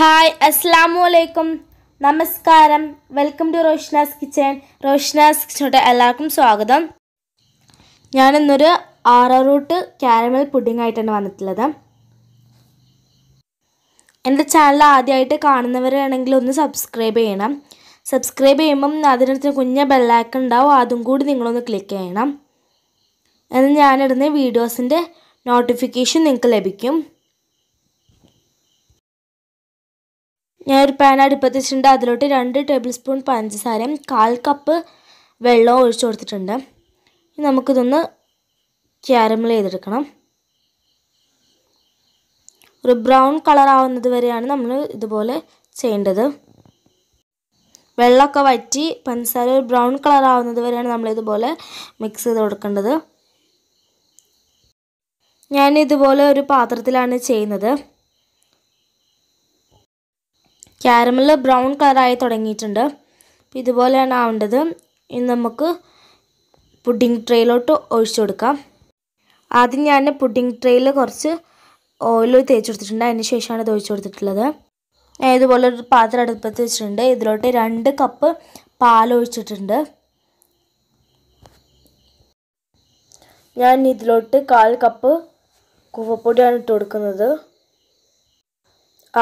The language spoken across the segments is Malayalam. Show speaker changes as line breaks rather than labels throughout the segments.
ഹായ് വലൈക്കും നമസ്കാരം welcome to Roshna's kitchen Roshna's കിച്ചണോട്ട് എല്ലാവർക്കും സ്വാഗതം ഞാനിന്നൊരു ആറോറൂട്ട് ക്യാരമൽ പുഡിംഗ് ആയിട്ടാണ് വന്നിട്ടുള്ളത് എൻ്റെ ചാനൽ ആദ്യമായിട്ട് കാണുന്നവരാണെങ്കിൽ ഒന്ന് സബ്സ്ക്രൈബ് ചെയ്യണം സബ്സ്ക്രൈബ് ചെയ്യുമ്പം അതിനടുത്ത് കുഞ്ഞ ബെല്ലൈക്കൺ ഉണ്ടാവും അതും കൂടി നിങ്ങളൊന്ന് ക്ലിക്ക് ചെയ്യണം എന്നാൽ ഞാനിടുന്ന വീഡിയോസിൻ്റെ നോട്ടിഫിക്കേഷൻ നിങ്ങൾക്ക് ലഭിക്കും ഞാനൊരു പാൻ അടുപ്പത്ത് വെച്ചിട്ടുണ്ട് അതിലോട്ട് രണ്ട് ടേബിൾ സ്പൂൺ പഞ്ചസാരയും കാൽ കപ്പ് വെള്ളവും ഒഴിച്ചു കൊടുത്തിട്ടുണ്ട് നമുക്കിതൊന്ന് ക്യാരമൽ ചെയ്തെടുക്കണം ഒരു ബ്രൗൺ കളർ ആവുന്നത് വരെയാണ് നമ്മൾ ഇതുപോലെ ചെയ്യേണ്ടത് വെള്ളമൊക്കെ വറ്റി പഞ്ചസാര ഒരു ബ്രൗൺ കളർ ആവുന്നത് വരെയാണ് നമ്മളിതുപോലെ മിക്സ് ചെയ്ത് കൊടുക്കേണ്ടത് ഞാൻ ഇതുപോലെ ഒരു പാത്രത്തിലാണ് ചെയ്യുന്നത് ക്യാരമൽ ബ്രൗൺ കളറായി തുടങ്ങിയിട്ടുണ്ട് ഇതുപോലെയാണ് ആവേണ്ടത് ഇനി നമുക്ക് പുഡിംഗ് ട്രേയിലോട്ട് ഒഴിച്ചു കൊടുക്കാം ആദ്യം ഞാൻ പുഡിംഗ് ട്രേയിൽ കുറച്ച് ഓയിൽ തേച്ച് കൊടുത്തിട്ടുണ്ട് അതിന് ശേഷമാണ് ഇത് ഒഴിച്ചു കൊടുത്തിട്ടുള്ളത് ഞാൻ ഇതുപോലെ ഒരു പാത്രം അടുപ്പത്ത് വെച്ചിട്ടുണ്ട് ഇതിലോട്ട് രണ്ട് കപ്പ് പാൽ ഒഴിച്ചിട്ടുണ്ട് ഞാൻ ഇതിലോട്ട് കാൽ കപ്പ് കുവപ്പൊടിയാണ് ഇട്ട് കൊടുക്കുന്നത്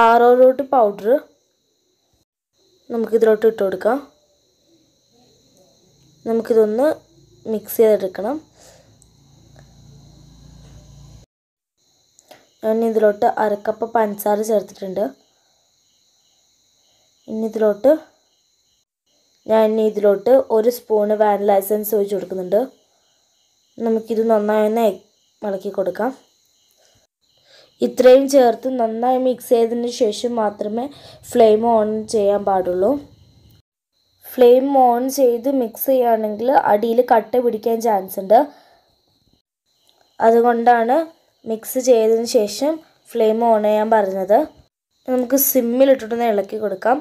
ആറോ റൂട്ട് പൗഡർ നമുക്കിതിലോട്ട് ഇട്ട് കൊടുക്കാം നമുക്കിതൊന്ന് മിക്സ് ചെയ്തെടുക്കണം ഞാൻ ഇതിലോട്ട് അരക്കപ്പ് പഞ്ചസാര ചേർത്തിട്ടുണ്ട് ഇനി ഇതിലോട്ട് ഞാൻ ഇനി ഇതിലോട്ട് ഒരു സ്പൂണ് വാനില എസൻസ് ഒഴിച്ച് കൊടുക്കുന്നുണ്ട് നമുക്കിത് നന്നായി ഒന്ന് ഇളക്കി കൊടുക്കാം ഇത്രയും ചേർത്ത് നന്നായി മിക്സ് ചെയ്തതിന് ശേഷം മാത്രമേ ഫ്ലെയിം ഓൺ ചെയ്യാൻ പാടുള്ളൂ ഫ്ലെയിം ഓൺ ചെയ്ത് മിക്സ് ചെയ്യുകയാണെങ്കിൽ അടിയിൽ കട്ട പിടിക്കാൻ ചാൻസ് ഉണ്ട് അതുകൊണ്ടാണ് മിക്സ് ചെയ്തതിന് ശേഷം ഫ്ലെയിം ഓൺ ചെയ്യാൻ പറഞ്ഞത് നമുക്ക് സിമ്മിലിട്ടിട്ടൊന്ന് ഇളക്കി കൊടുക്കാം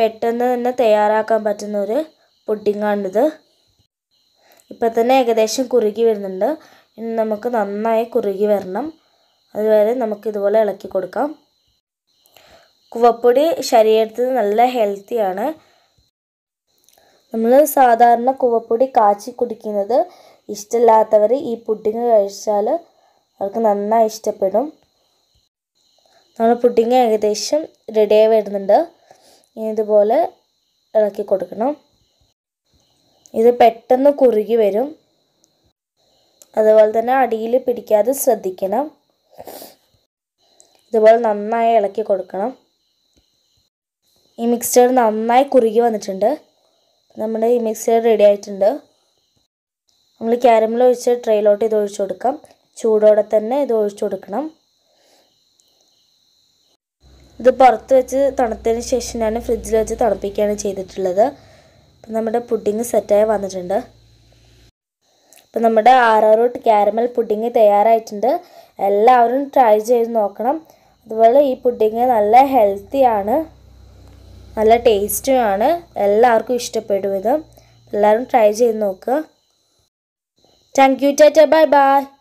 പെട്ടെന്ന് തന്നെ തയ്യാറാക്കാൻ പറ്റുന്ന ഒരു പുഡിങ്ങാണിത് ഇപ്പം തന്നെ ഏകദേശം കുറുകി വരുന്നുണ്ട് ഇനി നമുക്ക് നന്നായി കുറുകി വരണം അതുവരെ നമുക്ക് ഇതുപോലെ ഇളക്കി കൊടുക്കാം കുവപ്പൊടി ശരീരത്തിന് നല്ല ഹെൽത്തിയാണ് നമ്മൾ സാധാരണ കുവപ്പൊടി കാച്ചി കുടിക്കുന്നത് ഇഷ്ടമില്ലാത്തവർ ഈ പുഡിങ് കഴിച്ചാൽ അവർക്ക് നന്നായി ഇഷ്ടപ്പെടും നമ്മൾ പുഡിങ് ഏകദേശം റെഡിയായി വരുന്നുണ്ട് ഇതുപോലെ ഇളക്കി കൊടുക്കണം ഇത് പെട്ടെന്ന് കുറുകി വരും അതുപോലെ തന്നെ അടിയിൽ പിടിക്കാതെ ശ്രദ്ധിക്കണം ഇതുപോലെ നന്നായി ഇളക്കി കൊടുക്കണം ഈ മിക്സ്ചർ നന്നായി കുറുകി വന്നിട്ടുണ്ട് നമ്മുടെ ഈ മിക്സ്ചർ റെഡി ആയിട്ടുണ്ട് നമ്മൾ ക്യാരമിൽ ഒഴിച്ച് ട്രെയിലോട്ട് ഇത് ഒഴിച്ചു കൊടുക്കാം ചൂടോടെ തന്നെ ഇത് ഒഴിച്ചു കൊടുക്കണം ഇത് പുറത്ത് വെച്ച് തണുത്തതിന് ശേഷം ഞാൻ ഫ്രിഡ്ജിൽ വെച്ച് തണുപ്പിക്കുകയാണ് ചെയ്തിട്ടുള്ളത് അപ്പം നമ്മുടെ പുഡിങ് സെറ്റായി വന്നിട്ടുണ്ട് അപ്പം നമ്മുടെ ആറാറൂട്ട് ക്യാരമൽ പുഡിങ് തയ്യാറായിട്ടുണ്ട് എല്ലാവരും ട്രൈ ചെയ്ത് നോക്കണം അതുപോലെ ഈ പുഡിങ് നല്ല ഹെൽത്തിയാണ് നല്ല ടേസ്റ്റുമാണ് എല്ലാവർക്കും ഇഷ്ടപ്പെടും ഇത് എല്ലാവരും ട്രൈ ചെയ്ത് നോക്കുക thank you tata bye by